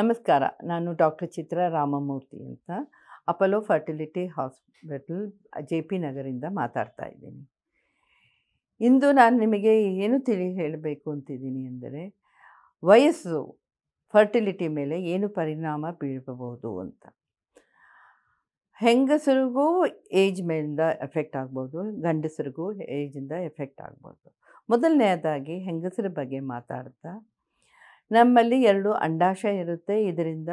ನಮಸ್ಕಾರ ನಾನು ಡಾಕ್ಟರ್ ಚಿತ್ರ ರಾಮಮೂರ್ತಿ ಅಂತ Apollo fertility hospital J P ನಗರಿಂದ ಮಾತಾಡ್ತಾ ಇದ್ದೀನಿ ಇಂದು ನಾನು ನಿಮಗೆ ಏನು ತಿಳಿ ಹೇಳಬೇಕು ಅಂತಿದ್ದೀನಿ ಅಂದರೆ ವಯಸ್ಸು ಫರ್ಟಿಲಿಟಿ ಮೇಲೆ ಏನು ಪರಿಣಾಮ ಬೀಳಬಹುದು ಅಂತ ಹೆಂಗಸರಿಗೂ ಏಜ್ ಮೇಲಿಂದ ಎಫೆಕ್ಟ್ ಆಗ್ಬೋದು ಗಂಡಸರಿಗೂ ಏಜಿಂದ ಎಫೆಕ್ಟ್ ಆಗ್ಬೋದು ಮೊದಲನೆಯದಾಗಿ ಹೆಂಗಸರ ಬಗ್ಗೆ ಮಾತಾಡ್ತಾ ನಮ್ಮಲ್ಲಿ ಎರಡು ಅಂಡಾಶಯ ಇರುತ್ತೆ ಇದರಿಂದ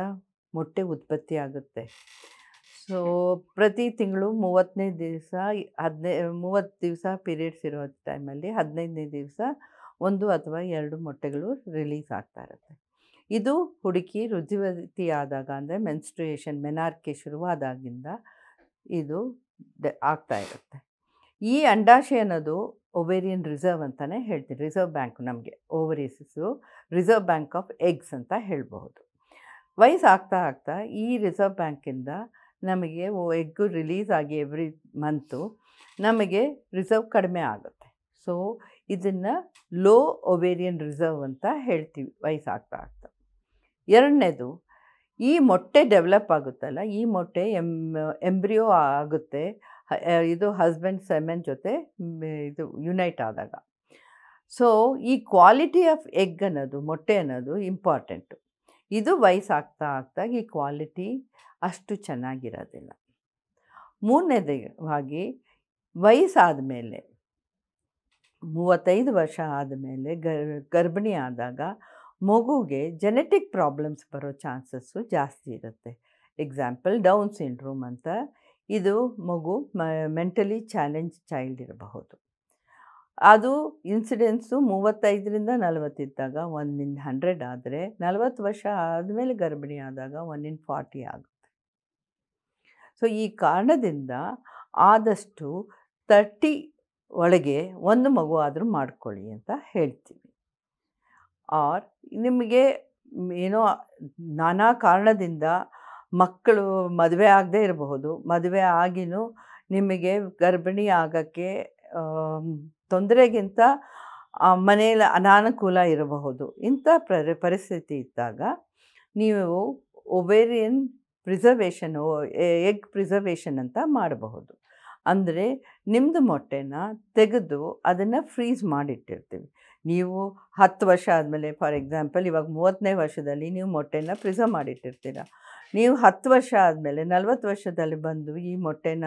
ಮೊಟ್ಟೆ ಉತ್ಪತ್ತಿ ಆಗುತ್ತೆ ಸೊ ಪ್ರತಿ ತಿಂಗಳು ಮೂವತ್ತನೇ ದಿವಸ ಹದಿನೈ ಮೂವತ್ತು ದಿವಸ ಪೀರಿಯಡ್ಸ್ ಇರೋ ಟೈಮಲ್ಲಿ ಹದಿನೈದನೇ ದಿವಸ ಒಂದು ಅಥವಾ ಎರಡು ಮೊಟ್ಟೆಗಳು ರಿಲೀಸ್ ಆಗ್ತಾ ಇರುತ್ತೆ ಇದು ಹುಡುಕಿ ರುಜುವತಿ ಆದಾಗ ಅಂದರೆ ಮೆನ್ಸ್ಟ್ರುಯೇಷನ್ ಮೆನಾರ್ಕೆ ಶುರುವಾದಾಗಿಂದ ಇದು ಆಗ್ತಾ ಇರುತ್ತೆ ಈ ಅಂಡಾಶಯ ಅನ್ನೋದು ಒವೇರಿಯನ್ ರಿಸರ್ವ್ ಅಂತಲೇ ಹೇಳ್ತೀವಿ ರಿಸರ್ವ್ ಬ್ಯಾಂಕ್ ನಮಗೆ ovaries reserve bank of eggs ಅಂತ ಹೇಳಬಹುದು ವಯಸ್ಸಾಗ್ತಾ ಆಗ್ತಾ ಈ ರಿಸರ್ವ್ ಬ್ಯಾಂಕಿಂದ ನಮಗೆ ಓ ಎಗ್ಗು ರಿಲೀಸ್ ಆಗಿ ಎವ್ರಿ ಮಂತು ನಮಗೆ ರಿಸರ್ವ್ ಕಡಿಮೆ ಆಗುತ್ತೆ ಸೊ ಇದನ್ನು ಲೋ ಒಬೇರಿಯನ್ ರಿಸರ್ವ್ ಅಂತ ಹೇಳ್ತೀವಿ ವಯಸ್ಸಾಗ್ತಾ ಆಗ್ತಾ ಎರಡನೇದು ಈ ಮೊಟ್ಟೆ ಡೆವಲಪ್ ಆಗುತ್ತಲ್ಲ ಈ ಮೊಟ್ಟೆ ಎಮ್ ಎಂಬ್ರಿಯೋ ಆಗುತ್ತೆ ಇದು ಹಸ್ಬೆಂಡ್ ಸೆಮೆನ್ ಜೊತೆ ಇದು ಯುನೈಟ್ ಆದಾಗ ಸೊ ಈ ಕ್ವಾಲಿಟಿ ಆಫ್ ಎಗ್ ಅನ್ನೋದು ಮೊಟ್ಟೆ ಅನ್ನೋದು ಇಂಪಾರ್ಟೆಂಟು ಇದು ವಯಸ್ಸಾಗ್ತಾ ಆಗ್ತಾ ಈ ಕ್ವಾಲಿಟಿ ಅಷ್ಟು ಚೆನ್ನಾಗಿರೋದಿಲ್ಲ ಮೂರನೇದಾಗಿ ವಯಸ್ಸಾದ ಮೇಲೆ ಮೂವತ್ತೈದು ವರ್ಷ ಆದಮೇಲೆ ಗರ್ಭಿಣಿ ಆದಾಗ ಮಗುಗೆ ಜೆನೆಟಿಕ್ ಪ್ರಾಬ್ಲಮ್ಸ್ ಬರೋ ಚಾನ್ಸಸ್ಸು ಜಾಸ್ತಿ ಇರುತ್ತೆ ಎಕ್ಸಾಂಪಲ್ ಡೌನ್ ಸಿಂಡ್ರೋಮ್ ಅಂತ ಇದು ಮಗು ಮೆಂಟಲಿ ಚಾಲೆಂಜ್ ಚೈಲ್ಡ್ ಇರಬಹುದು ಅದು ಇನ್ಸಿಡೆನ್ಸು ಮೂವತ್ತೈದರಿಂದ ನಲವತ್ತಿದ್ದಾಗ ಒನ್ ಇನ್ ಹಂಡ್ರೆಡ್ ಆದರೆ ನಲವತ್ತು ವರ್ಷ ಆದಮೇಲೆ ಗರ್ಭಿಣಿ ಆದಾಗ ಒನ್ ಇನ್ ಫಾರ್ಟಿ ಆಗುತ್ತೆ ಸೊ ಈ ಕಾರಣದಿಂದ ಆದಷ್ಟು ತರ್ಟಿ ಒಳಗೆ ಒಂದು ಮಗು ಆದರೂ ಮಾಡ್ಕೊಳ್ಳಿ ಅಂತ ಹೇಳ್ತೀವಿ ಆರ್ ನಿಮಗೆ ಏನೋ ನಾನಾ ಕಾರಣದಿಂದ ಮಕ್ಕಳು ಮದುವೆ ಆಗದೆ ಇರಬಹುದು ಮದುವೆ ಆಗಿನೂ ನಿಮಗೆ ಗರ್ಭಿಣಿ ಆಗೋಕ್ಕೆ ತೊಂದರೆಗಿಂತ ಮನೆಯಲ್ಲಿ ಅನಾನುಕೂಲ ಇರಬಹುದು ಇಂಥ ಪರಿಸ್ಥಿತಿ ಇದ್ದಾಗ ನೀವು ಒಬೇರಿಯನ್ ಪ್ರಿಸರ್ವೇಷನ್ ಎಗ್ ಪ್ರಿಸರ್ವೇಷನ್ ಅಂತ ಮಾಡಬಹುದು ಅಂದರೆ ನಿಮ್ಮದು ಮೊಟ್ಟೆನ ತೆಗೆದು ಅದನ್ನು ಫ್ರೀಸ್ ಮಾಡಿಟ್ಟಿರ್ತೀವಿ ನೀವು ಹತ್ತು ವರ್ಷ ಆದಮೇಲೆ ಫಾರ್ ಎಕ್ಸಾಂಪಲ್ ಇವಾಗ ಮೂವತ್ತನೇ ವರ್ಷದಲ್ಲಿ ನೀವು ಮೊಟ್ಟೆನ ಪ್ರಿಸರ್ವ್ ಮಾಡಿಟ್ಟಿರ್ತೀರ ನೀವು ಹತ್ತು ವರ್ಷ ಆದಮೇಲೆ ನಲ್ವತ್ತು ವರ್ಷದಲ್ಲಿ ಬಂದು ಈ ಮೊಟ್ಟೆನ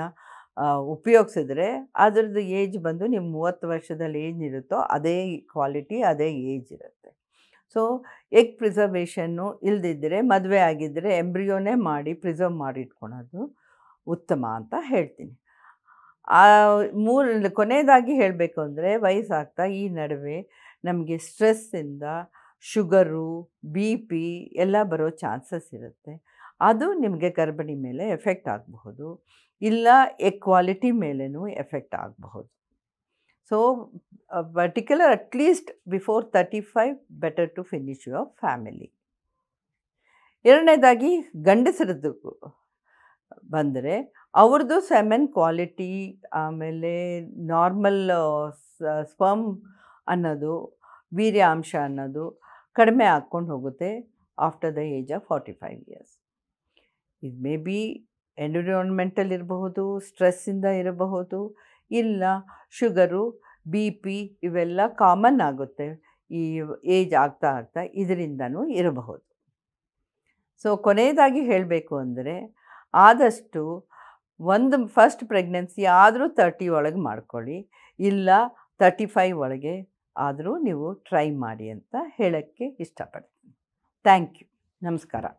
ಉಪಯೋಗಿಸಿದ್ರೆ ಅದರದ್ದು ಏಜ್ ಬಂದು ನಿಮ್ಮ ಮೂವತ್ತು ವರ್ಷದಲ್ಲಿ ಏಜ್ ಅದೇ ಕ್ವಾಲಿಟಿ ಅದೇ ಏಜ್ ಇರುತ್ತೆ ಸೊ ಎಗ್ ಪ್ರಿಸರ್ವೇಷನ್ನು ಇಲ್ಲದಿದ್ದರೆ ಮದುವೆ ಆಗಿದ್ದರೆ ಎಂಬ್ರಿಯೋನೇ ಮಾಡಿ ಪ್ರಿಸರ್ವ್ ಮಾಡಿಟ್ಕೊಳೋದು ಉತ್ತಮ ಅಂತ ಹೇಳ್ತೀನಿ ಆ ಕೊನೆಯದಾಗಿ ಹೇಳಬೇಕು ಅಂದರೆ ವಯಸ್ಸಾಗ್ತಾ ಈ ನಡುವೆ ನಮಗೆ ಸ್ಟ್ರೆಸ್ಸಿಂದ ಶುಗರು ಬಿ ಪಿ ಎಲ್ಲ ಬರೋ ಚಾನ್ಸಸ್ ಇರುತ್ತೆ ಅದು ನಿಮಗೆ ಗರ್ಭಿಣಿ ಮೇಲೆ ಎಫೆಕ್ಟ್ ಆಗಬಹುದು ಇಲ್ಲ ಎಕ್ವಾಲಿಟಿ ಮೇಲೆಯೂ ಎಫೆಕ್ಟ್ ಆಗಬಹುದು so particular at least before thirty five better to finish your family ಎರಡನೇದಾಗಿ ಗಂಡಸರದ್ದು ಬಂದರೆ ಅವ್ರದ್ದು ಸೆಮೆನ್ ಕ್ವಾಲಿಟಿ ಆಮೇಲೆ ನಾರ್ಮಲ್ ಸ್ಪರ್ಮ್ ಅನ್ನೋದು ವೀರ್ಯಾಂಶ ಅನ್ನೋದು ಕಡಿಮೆ ಹಾಕ್ಕೊಂಡು ಹೋಗುತ್ತೆ after the age of forty five years ಇದು ಮೇ ಬಿ ಎನ್ವಿರಾನ್ಮೆಂಟಲ್ ಇರಬಹುದು ಸ್ಟ್ರೆಸ್ಸಿಂದ ಇರಬಹುದು ಇಲ್ಲ ಶುಗರು ಬಿ ಪಿ ಇವೆಲ್ಲ ಕಾಮನ್ ಆಗುತ್ತೆ ಈ ಏಜ್ ಆಗ್ತಾ ಆಗ್ತಾ ಇದರಿಂದನೂ ಇರಬಹುದು ಸೊ ಕೊನೆಯದಾಗಿ ಹೇಳಬೇಕು ಅಂದರೆ ಆದಷ್ಟು ಒಂದು ಫಸ್ಟ್ ಪ್ರೆಗ್ನೆನ್ಸಿ ಆದರೂ ತರ್ಟಿ ಒಳಗೆ ಮಾಡ್ಕೊಳ್ಳಿ ಇಲ್ಲ ತರ್ಟಿ ಫೈವ್ ಒಳಗೆ ಆದರೂ ನೀವು ಟ್ರೈ ಮಾಡಿ ಅಂತ ಹೇಳೋಕ್ಕೆ ಇಷ್ಟಪಡ್ತೀನಿ ಥ್ಯಾಂಕ್ ಯು ನಮಸ್ಕಾರ